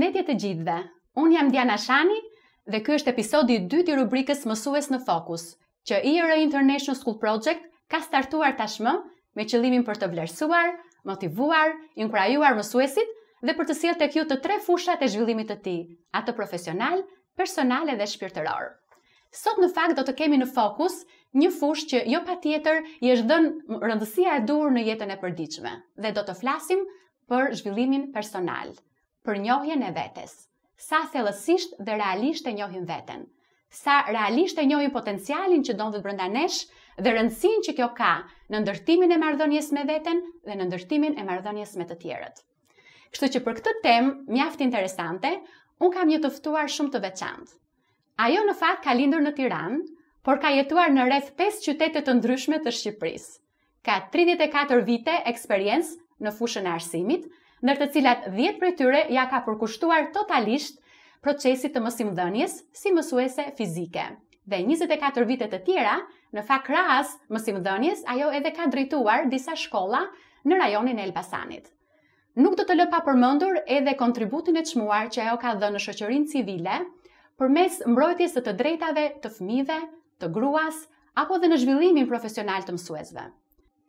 përshëndetje të gjithëve. Unë jam Diana Shani dhe ky është episodi i dytë i rubrikës Mësues në Fokus, që IRE International School Project ka startuar tashmë me qëllimin për të vlerësuar, motivuar, inkurajuar mësuesit dhe për të sjellë tek ju të tre fushat e zhvillimit të tij, atë profesional, personal dhe shpirtëror. Sot në fakt do të kemi në fokus një fushë që jo patjetër i është dhënë rëndësia e duhur në jetën e përditshme dhe do të flasim për zhvillimin personal për njohjen e vetes. Sa thellësisht dhe realisht e njohim veten. Sa realisht e njohim potencialin që ndodhet brenda nesh dhe rëndësinë që kjo ka në ndërtimin e marrëdhënies me veten dhe në ndërtimin e marrëdhënies me të tjerët. Kështu që për këtë temë mjaft interesante, un kam një të ftuar shumë të veçantë. Ajo në fakt ka lindur në Tiranë, por ka jetuar në rreth 5 qytete të ndryshme të Shqipërisë. Ka 34 vite eksperiencë në fushën e arsimit ndër të cilat 10 prej tyre ja ka përkushtuar totalisht procesit të mësimdhënjes si mësuese fizike. Dhe 24 vitet të tjera, në fakt krahas mësimdhënjes, ajo edhe ka drejtuar disa shkolla në rajonin e Elbasanit. Nuk do të lë pa përmendur edhe kontributin e çmuar që ajo ka dhënë në shoqërinë civile përmes mbrojtjes të të drejtave të fëmijëve, të gruas apo dhe në zhvillimin profesional të mësuesve.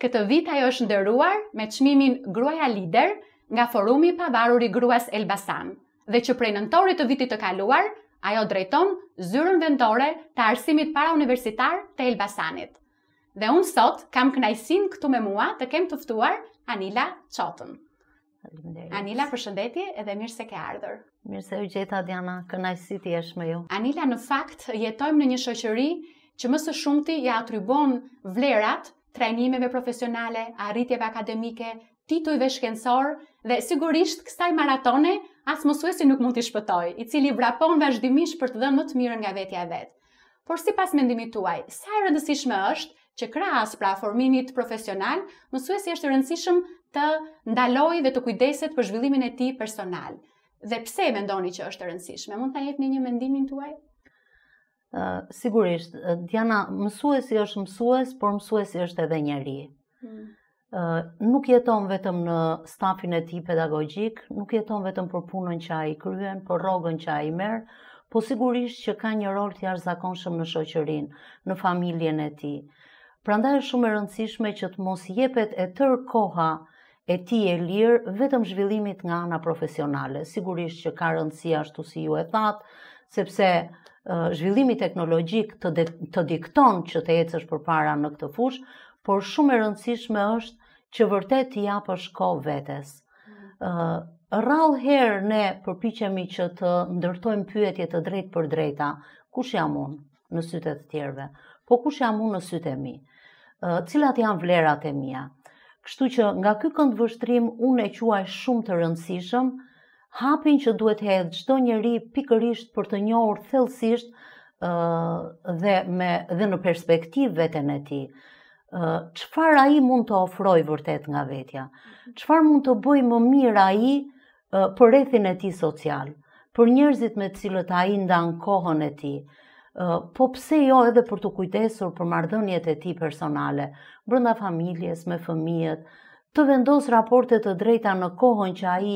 Këtë vit ajo është nderuar me çmimin Gruaja Lider, nga forumi pavarur i gruas Elbasan, dhe që prej nëntorit të vitit të kaluar, ajo drejton zyrën vendore të arsimit para universitar të Elbasanit. Dhe unë sot kam knajsin këtu me mua të kem tëftuar Anila Qotën. Anila, përshëndetje edhe mirë se ke ardhur. Mirë se u gjeta, Diana, kënajsi ti është me ju. Anila, në fakt, jetojmë në një shoqëri që më së shumëti ja atribon vlerat, trajnimeve profesionale, arritjeve akademike, titujve shkencorë Dhe sigurisht kësaj maratone as mësuesi nuk mund t'i shpëtoj, i cili vrapon vazhdimisht për të dhënë më të mirën nga vetja e vet. Por sipas mendimit tuaj, sa e rëndësishme është që krahas pra formimit profesional, mësuesi është i rëndësishëm të ndalojë dhe të kujdeset për zhvillimin e tij personal. Dhe pse mendoni që është e rëndësishme? Mund ta jepni një mendimin tuaj? Uh, sigurisht, Diana, mësuesi është mësues, por mësuesi është edhe njeri. Hmm nuk jeton vetëm në stafin e ti pedagogjik, nuk jeton vetëm për punën që a i kryen, për rogën që a i merë, po sigurisht që ka një rol të jashtë zakonshëm në shoqërin, në familjen e ti. Pra është shumë e rëndësishme që të mos jepet e tër koha e ti e lirë, vetëm zhvillimit nga ana profesionale. Sigurisht që ka rëndësi ashtu si ju e thatë, sepse zhvillimi teknologjik të, të dikton që të ecësh për para në këtë fush, por shumë e rëndësishme është që vërtet të japë është kohë vetës. Rallë herë ne përpichemi që të ndërtojmë pyetje të drejt për drejta, ku shë jam unë në sytet të tjerve, po ku shë jam unë në sytë e mi, cilat janë vlerat e mija. Kështu që nga ky kënd vështrim unë e quaj shumë të rëndësishëm, hapin që duhet hedhë qdo njeri pikërisht për të njohur thelsisht dhe, me, dhe në perspektiv vetën e ti qëfar a i mund të ofroj vërtet nga vetja, qëfar mund të bëj më mirë a i për rethin e ti social, për njerëzit me cilët a i nda në kohën e ti, po pse jo edhe për të kujtesur për mardhënjet e ti personale, brënda familjes, me fëmijet, të vendos raportet të drejta në kohën që a i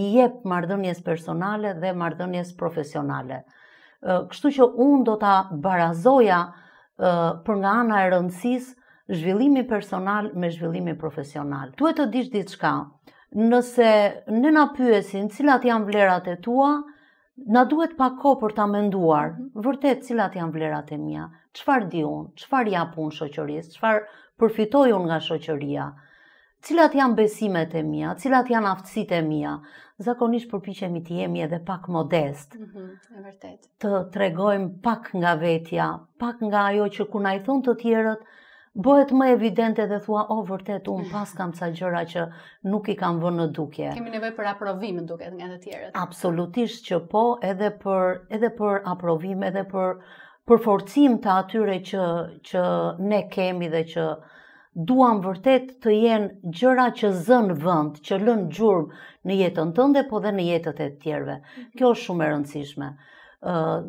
i jep mardhënjes personale dhe mardhënjes profesionale. Kështu që unë do të barazoja për nga ana e rëndësisë, zhvillimi personal me zhvillimi profesional. Duhet të dish diçka. Nëse në na pyesin cilat janë vlerat e tua, na duhet pak kohë për ta menduar. Vërtet cilat janë vlerat e mia? Çfarë di un? Çfarë jap un shoqërisë? Çfarë përfitoj un nga shoqëria? Cilat janë besimet e mia? Cilat janë aftësitë e mia? Zakonisht përpiqemi të jemi edhe pak modest. mm -hmm, e vërtet. Të tregojmë pak nga vetja, pak nga ajo që kur na i thunë të tjerët, bëhet më evidente dhe thua, o, vërtet, unë pas kam ca gjëra që nuk i kam vënë në duke. Kemi nevoj për aprovim në duke nga të tjerët. Absolutisht që po, edhe për, edhe për aprovim, edhe për, për forcim të atyre që, që ne kemi dhe që duam vërtet të jenë gjëra që zënë vënd, që lënë gjurëm në jetën tënde, po dhe në jetët e tjerve. Mhm. Kjo është shumë e rëndësishme. Uh,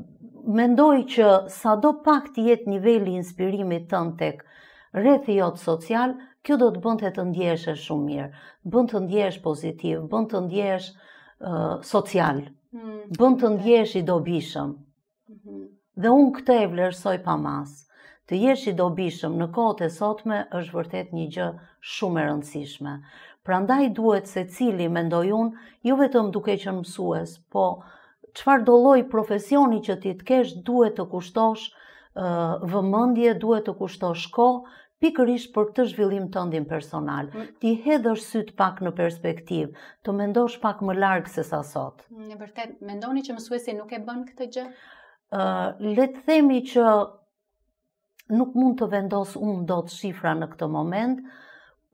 mendoj që sa do pak të jetë niveli inspirimit tënë tek, rreth i jot social, kjo do të bënte të e shumë mirë, bën të ndjehesh pozitiv, bën të ndjehesh uh, social, mm. bën të ndjehesh i dobishëm. Mm -hmm. Dhe un këtë e vlerësoj pa Të jesh i dobishëm në kohët e sotme është vërtet një gjë shumë e rëndësishme. Prandaj duhet se cili mendoj unë, ju jo vetëm duke që në mësues, po qëfar doloj profesioni që ti të kesh duhet të kushtosh vëmëndje, duhet të kushto shko, pikërisht për të zhvillim të ndim personal. Mm. Ti hedhër sytë pak në perspektiv, të mendosh pak më largë se sa sot. Në përtet, mendoni që mësuesi nuk e bën këtë gjë? Letë themi që nuk mund të vendos unë do të shifra në këtë moment,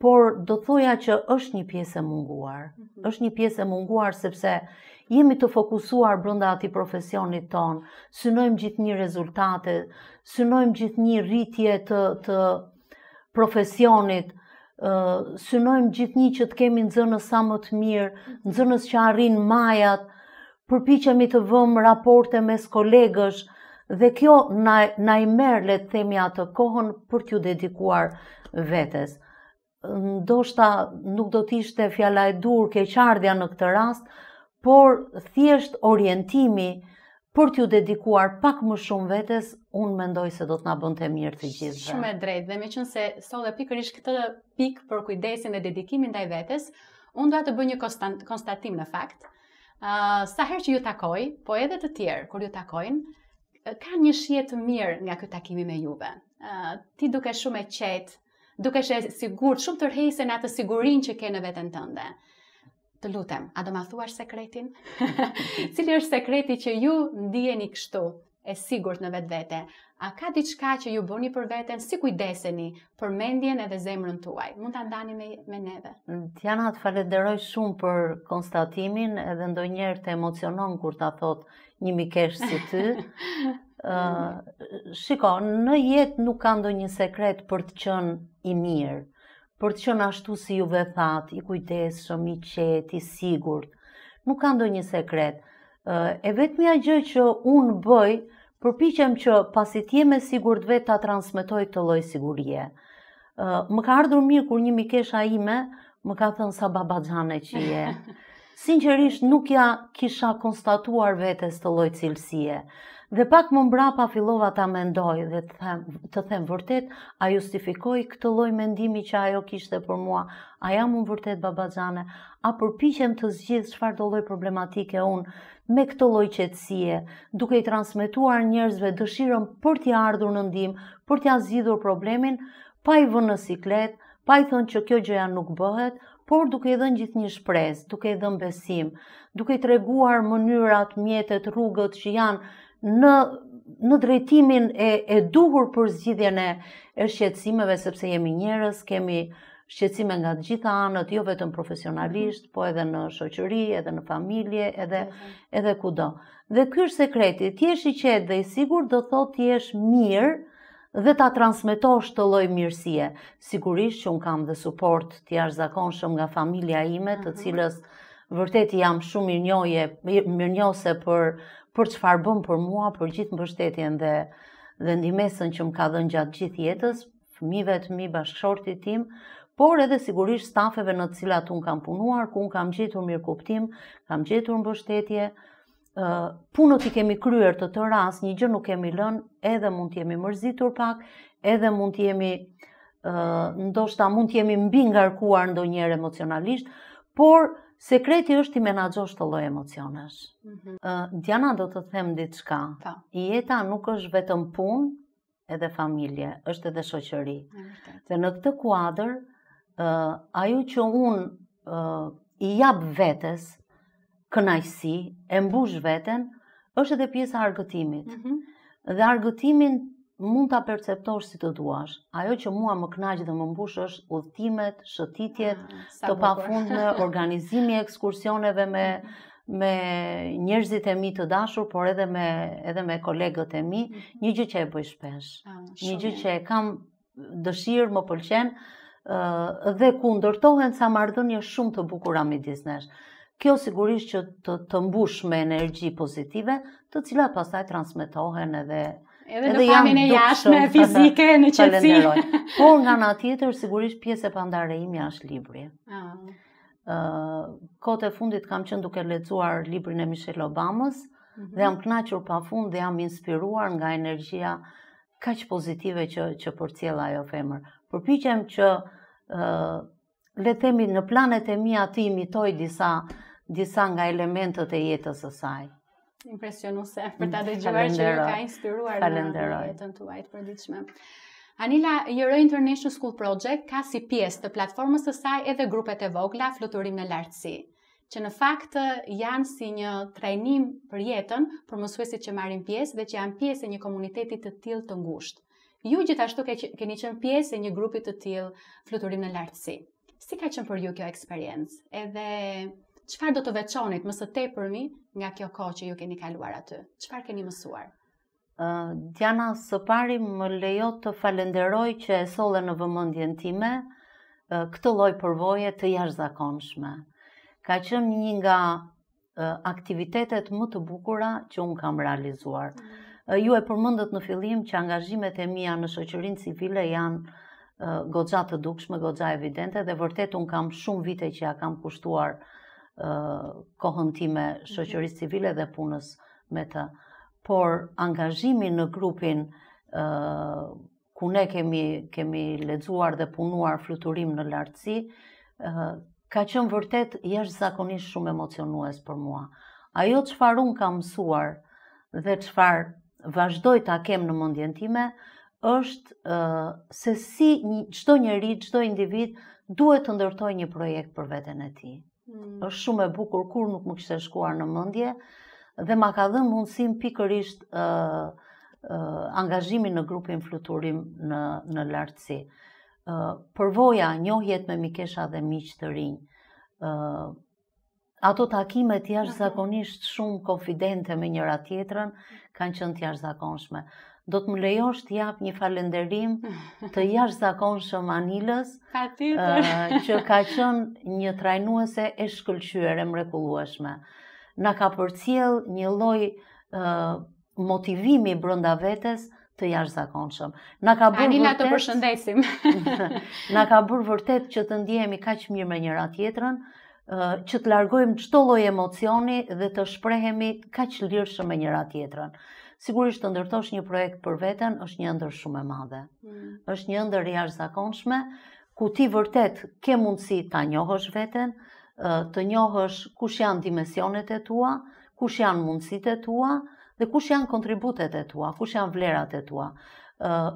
por do thuja që është një piesë e munguar. Mhm. është një piesë e munguar sepse jemi të fokusuar brënda ati profesionit tonë, synojmë gjithë një rezultate, synojmë gjithë një rritje të, të profesionit, uh, synojmë gjithë një që të kemi nëzënës sa më të mirë, nëzënës që arrinë majat, përpichemi të vëmë raporte mes kolegësh, dhe kjo na, na i merë le të themi atë kohën për t'ju dedikuar vetes. Ndoshta nuk do t'ishte fjala e dur keqardhja në këtë rast, por thjesht orientimi për t'ju dedikuar pak më shumë vetes, unë mendoj se do t'na bënd të mirë të gjithë. Shumë e drejtë, dhe me qënë se sot dhe ishë këtë pikë për kujdesin dhe dedikimin dhe i vetes, unë do atë bëj një konstatim në fakt, uh, sa herë që ju takoj, po edhe të tjerë, kur ju takojnë, ka një shje të mirë nga këtë takimi me juve. Uh, ti duke shumë e qetë, duke shë sigur, shumë tërhejse në atë sigurin që ke në vetën tënde. Të lutem, a do ma thuash sekretin? Cili është sekreti që ju ndijeni kështu, e sigurt në vetë vete? A ka diçka që ju bëni për veten, si kujdeseni për mendjen edhe zemrën tuaj? Mund ta ndani me me neve. Tjana, të falederoj shumë për konstatimin, edhe ndonjëherë të emocionon kur ta thot një mikesh si ty. Ë, shiko, në jetë nuk ka ndonjë sekret për të qenë i mirë për të qënë ashtu si juve thatë, i kujteshëm, i qetë, i sigurt. Nuk ka do një sekret. E vetëmja gjë që unë bëj, përpichem që pasit jeme sigurët vetë ta transmitoj të lojë sigurje. Më ka ardhur mirë kur një mikesha ime, më ka thënë sa babaxhane që je. Sinqerisht nuk ja kisha konstatuar vetes të lloj cilësie. Dhe pak më mbrapa fillova ta mendoj dhe të them, të them vërtet, a justifikoj këtë loj mendimi që ajo kishte për mua, a jam unë vërtet babazane, a përpishem të zgjithë shfar do loj problematike unë me këtë loj qetsie, duke i transmituar njerëzve dëshirëm për t'ja ardhur në ndim, për t'ja zgjidhur problemin, pa i vënë në siklet, pa i thënë që kjo gjëja nuk bëhet, por duke i dhënë gjithë një shpresë, duke i dhënë besim, duke i treguar mënyrat, mjetet, rrugët që janë në në drejtimin e e duhur për zgjidhjen e shqetësimeve sepse jemi njerëz, kemi shqetësime nga të gjitha anët, jo vetëm profesionalisht, po edhe në shoqëri, edhe në familje, edhe mhm. edhe kudo. Dhe ky është sekreti, ti je i qetë dhe i sigurt do thotë ti je mirë dhe ta transmetosh të lloj mirësie. Sigurisht që un kam dhe suport të jashtëzakonshëm nga familja ime, të mhm. cilës vërtet jam shumë mirënjohje, mirënjohse për për çfarë bëmë për mua, për gjithë mbështetjen dhe dhe ndimesën që më ka dhënë gjatë gjithë jetës, fëmijëve të mi bashkëshortit tim, por edhe sigurisht stafeve në të cilat un kam punuar, ku un kam gjetur mirëkuptim, kam gjetur mbështetje, Uh, punët i kemi kryer të të rast, një gjë nuk kemi lënë, edhe mund të jemi mërzitur pak, edhe mund të jemi ndoshta mund të jemi mbi ngarkuar ndonjëherë emocionalisht, por Sekreti është i menaxhosh të lloj emocionesh. Ëh, mm -hmm. Diana do të them diçka. Po. Jeta nuk është vetëm punë, edhe familje, është edhe shoqëri. Mm -hmm. Dhe në këtë kuadër, ëh, ajo që un ëh i jap vetes kënaqësi, e mbush veten, është edhe pjesa argëtimit. Mm -hmm. Dhe argëtimin mund ta perceptosh si të duash. Ajo që mua më kënaq dhe më mbush është udhëtimet, shëtitjet, pa ah, të në organizimi e ekskursioneve me mhm. me njerëzit e mi të dashur, por edhe me edhe me kolegët e mi, mhm. një gjë që e bëj shpesh. Ah, një gjë që e kam dëshirë, më pëlqen, ë dhe ku ndërtohen sa marrëdhënie shumë të bukura midis nesh. Kjo sigurisht që të, të mbush me energji pozitive, të cilat pasaj transmitohen edhe edhe, edhe në pamin e jashme, fizike, në qetësi. Por nga nga tjetër sigurisht pjesë e pandare imi është libri. Ëh. Ah. Uh, kote fundit kam qenë duke lexuar librin e Michelle Obamas uh mhm. -huh. dhe jam kënaqur pafund dhe jam inspiruar nga energjia kaq pozitive që që e ajo femër. Përpiqem që ë uh, le të themi në planet e mia të imitoj disa disa nga elementët e jetës së saj. Impresionuse për ta dëgjuar që ju ka inspiruar në jetën tuaj të përditshme. Anila, Euro International School Project ka si pjesë të platformës së saj edhe grupet e vogla fluturim në lartësi, që në fakt eh, janë si një trajnim për jetën për mësuesit që marrin pjesë dhe që janë pjesë e një komuniteti të tillë të ngushtë. Ju gjithashtu ke keni qenë pjesë e një grupi të tillë fluturim në lartësi. Si ka qenë për ju kjo eksperiencë? Edhe Qëfar do të veçonit mësë te përmi nga kjo ko që ju keni kaluar aty? Qëfar keni mësuar? Uh, Diana, së pari më lejo të falenderoj që e sole në vëmëndjen time uh, këtë loj përvoje të jash zakonshme. Ka qënë një nga uh, aktivitetet më të bukura që unë kam realizuar. Ju e përmëndët në filim që angazhimet e mija në shëqërinë civile janë goxatë të dukshme, goxatë evidente dhe vërtet unë kam shumë vite që ja kam kushtuar uh, kohën time shoqërisë civile dhe punës me të, por angazhimi në grupin ë ku ne kemi kemi lexuar dhe punuar fluturim në lartësi, ka qenë vërtet jashtëzakonisht shumë emocionues për mua. Ajo çfarë un kam mësuar dhe çfarë vazhdoj ta kem në mendjen time është se si çdo njerëz, çdo individ duhet të ndërtojë një projekt për veten e tij. Mm. Është shumë e bukur kur nuk më kishte shkuar në mendje dhe ma ka dhënë mundësim pikërisht ë uh, ë uh, angazhimin në grupin fluturim në në lartësi. ë uh, Përvoja njohjet me mikesha dhe miq të rinj. ë uh, Ato takimet jashtë zakonisht shumë konfidente me njëra tjetrën kanë qënë të zakonshme do të më lejosh të jap një falënderim të jashtëzakonshëm Anilës, uh, që ka qenë një trajnuese e shkëlqyer e mrekullueshme. Na ka përcjell një lloj uh, motivimi brenda vetes të jashtëzakonshëm. Na ka bërë Anila të përshëndesim. Na ka bërë vërtet që të ndihemi kaq mirë me njëra tjetrën që të largojmë qëto loj emocioni dhe të shprehemi ka që me njëra tjetërën sigurisht të ndërtosh një projekt për veten është një ëndër shumë e madhe. Mm. Është një ëndër i jashtëzakonshme ku ti vërtet ke mundësi ta njohësh veten, të njohësh kush janë dimensionet e tua, kush janë mundësitë e tua dhe kush janë kontributet e tua, kush janë vlerat e tua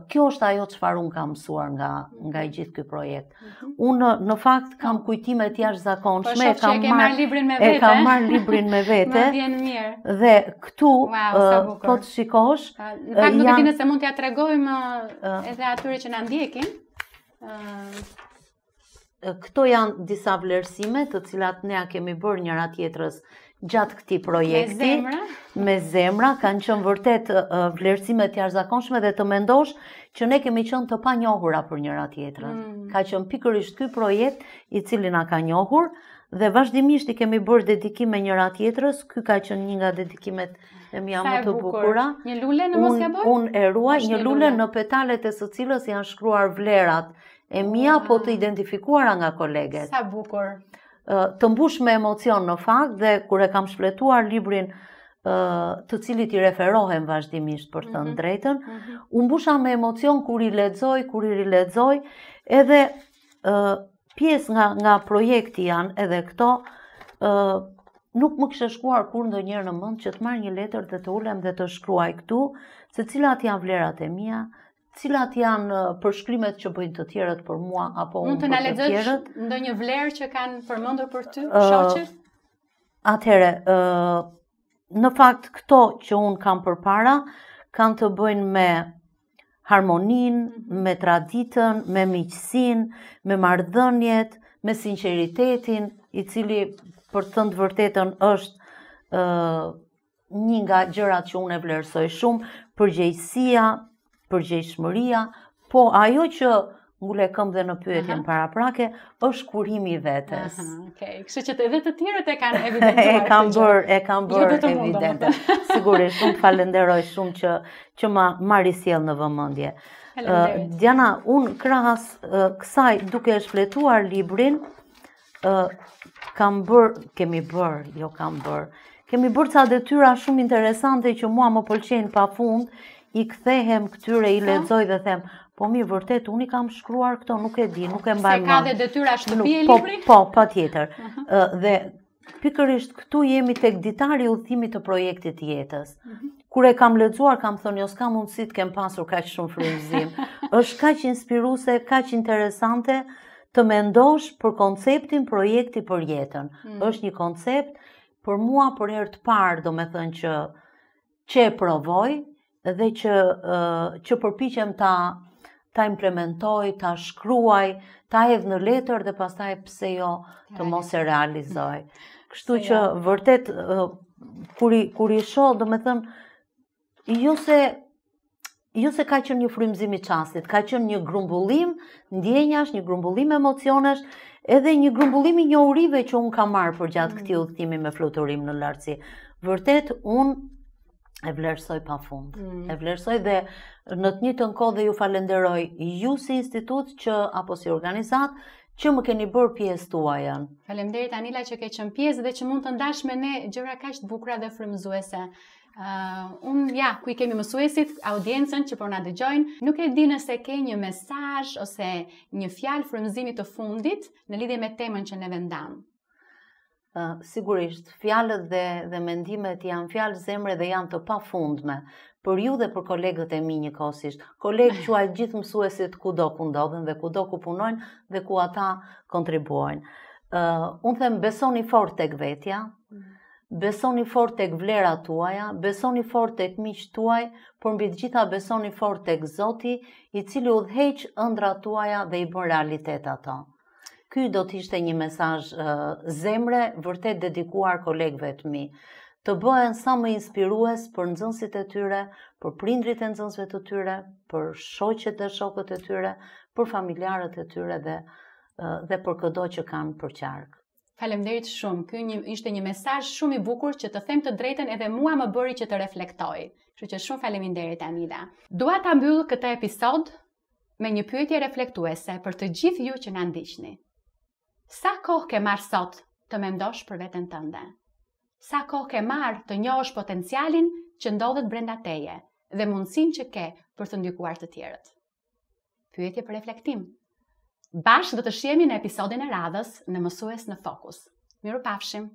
kjo është ajo çfarë un kam mësuar nga nga i gjithë ky projekt. Unë mhm. Un në fakt kam kujtime të jashtëzakonshme, po, e kam marr librin me vete. E kam marr librin me vete. Më vjen mirë. Dhe këtu po të shikosh. Në fakt janë... nuk e di nëse mund t'ia tregojmë uh, edhe atyre që na ndjekin. Uh, këto janë disa vlerësime të cilat ne a kemi bërë njëra tjetrës gjatë këti projekti. Me zemra. Me zemra, kanë qënë vërtet uh, vlerësimet jarëzakonshme dhe të mendosh që ne kemi qënë të pa njohura për njëra tjetërën. Mm. Ka qënë pikërisht këj projekt i cili na ka njohur dhe vazhdimisht i kemi bërë dedikime njëra tjetërës, këj ka qënë një nga dedikimet e mja më të bukura. Një lule në mos ka bërë? Unë e ruaj, një, lullë lule në petalet e së cilës janë shkruar vlerat e mja, apo po të mm. identifikuara nga kolegët. Sa bukur të mbush me emocion në fakt dhe kur e kam shfletuar librin të cilit i referohem vazhdimisht për të ndrejtën, mhm. mhm. u mbusha me emocion kur i lexoj, kur i rilexoj, edhe ë pjesë nga nga projekti janë edhe këto ë nuk më kishte shkuar kur ndonjëherë në mend që të marr një letër dhe të ulem dhe të shkruaj këtu, se cilat janë vlerat e mia, cilat janë uh, përshkrimet që bëjnë të tjerët për mua apo unë për të tjerët. Mund të na lexosh ndonjë vlerë që kanë përmendur për ty, uh, shoqë? Atëherë, ë uh, në fakt këto që un kam përpara kanë të bëjnë me harmonin, mhm. me traditën, me miqësinë, me marrëdhëniet, me sinqeritetin, i cili për të thënë të vërtetën është ë një nga gjërat që unë vlerësoj shumë, përgjegjësia, përgjegjshmëria, po ajo që ngulekëm dhe në pyetjen para prake, paraprake, është kurimi i vetes. Okej, okay. kështu që të edhe të tjerët e kanë evidentuar. e kam bërë, e kam jo bërë jo Sigurisht, shumë falenderoj shumë që që ma maris sjell në vëmendje. Uh, Diana, un krahas uh, kësaj duke e librin, uh, kam bër, kemi bër, jo kam bër. Kemi bërë ca detyra shumë interesante që mua më pëlqejnë pafund, i kthehem këtyre, i po. lexoj dhe them, po mi vërtet i kam shkruar këto, nuk e di, nuk e mbaj mend. Se ka dhe detyra shtëpi e librit? Po, po, patjetër. Uh -huh. Dhe pikërisht këtu jemi tek ditari i udhimit të projektit jetës. Uh mhm. -huh. Kur e kam lexuar kam thonë, jo s'ka mundësi të kem pasur kaq shumë frymëzim." është kaq inspiruese, kaq interesante të mendosh për konceptin projekti për jetën. Mhm. Është një koncept për mua për herë të parë, domethënë që e provoj, dhe që uh, që përpiqem ta ta implementoj, ta shkruaj, ta hedh në letër dhe pastaj pse jo të mos e realizoj. Kështu që jo? vërtet uh, kur i kur i shoh, domethënë jo se jo se ka qenë një frymëzim i çastit, ka qenë një grumbullim ndjenjash, një grumbullim emocionesh, edhe një grumbullim i njohurive që un ka marr gjatë mm. këtij udhtimi me fluturim në lartësi. Vërtet un E vlerësoj pa fund. Mm. E vlerësoj dhe në të njëjtën kohë dhe ju falenderoj ju si institut që apo si organizat që më keni bërë pjesë tuajën. Faleminderit Anila që ke qënë pjesë dhe që mund të ndash me ne gjëra kaq të bukura dhe frymëzuese. Uh, unë, ja, ku i kemi mësuesit, audiencën që por nga dëgjojnë, nuk e di nëse ke një mesaj ose një fjalë frëmzimit të fundit në lidhje me temën që ne vendamë sigurisht, fjalët dhe dhe mendimet janë fjalë zemre dhe janë të pafundme për ju dhe për kolegët e mi njëkohësisht. Kolegë quaj gjithë mësuesit kudo ku ndodhen dhe kudo ku punojnë dhe ku ata kontribuojnë. Uh, unë them besoni fort tek vetja, mm. besoni fort tek vlera tuaja, besoni fort tek miq tuaj, por mbi të gjitha besoni fort tek Zoti, i cili udhëheq ëndrat tuaja dhe i bën realitet ato ky do të ishte një mesazh zemre vërtet dedikuar kolegëve të mi të bëhen sa më inspirues për nxënësit e tyre, për prindrit e nxënësve të tyre, për shoqet e shokët e tyre, për familjarët e tyre dhe dhe për çdo që kanë për qark. Faleminderit shumë. Ky një ishte një mesazh shumë i bukur që të them të drejtën edhe mua më bëri që të reflektoj. Kështu që shumë faleminderit Amida. Dua ta mbyll këtë episod me një pyetje reflektuese për të gjithë ju që na ndiqni. Sa kohë ke marrë sot të me mdosh për vetën tënde? Sa kohë ke marrë të njohësh potencialin që ndodhet brenda teje dhe mundësin që ke për të ndykuar të tjerët? Pyetje për reflektim. Bashë do të shjemi në episodin e radhës në mësues në fokus. Miru pafshim!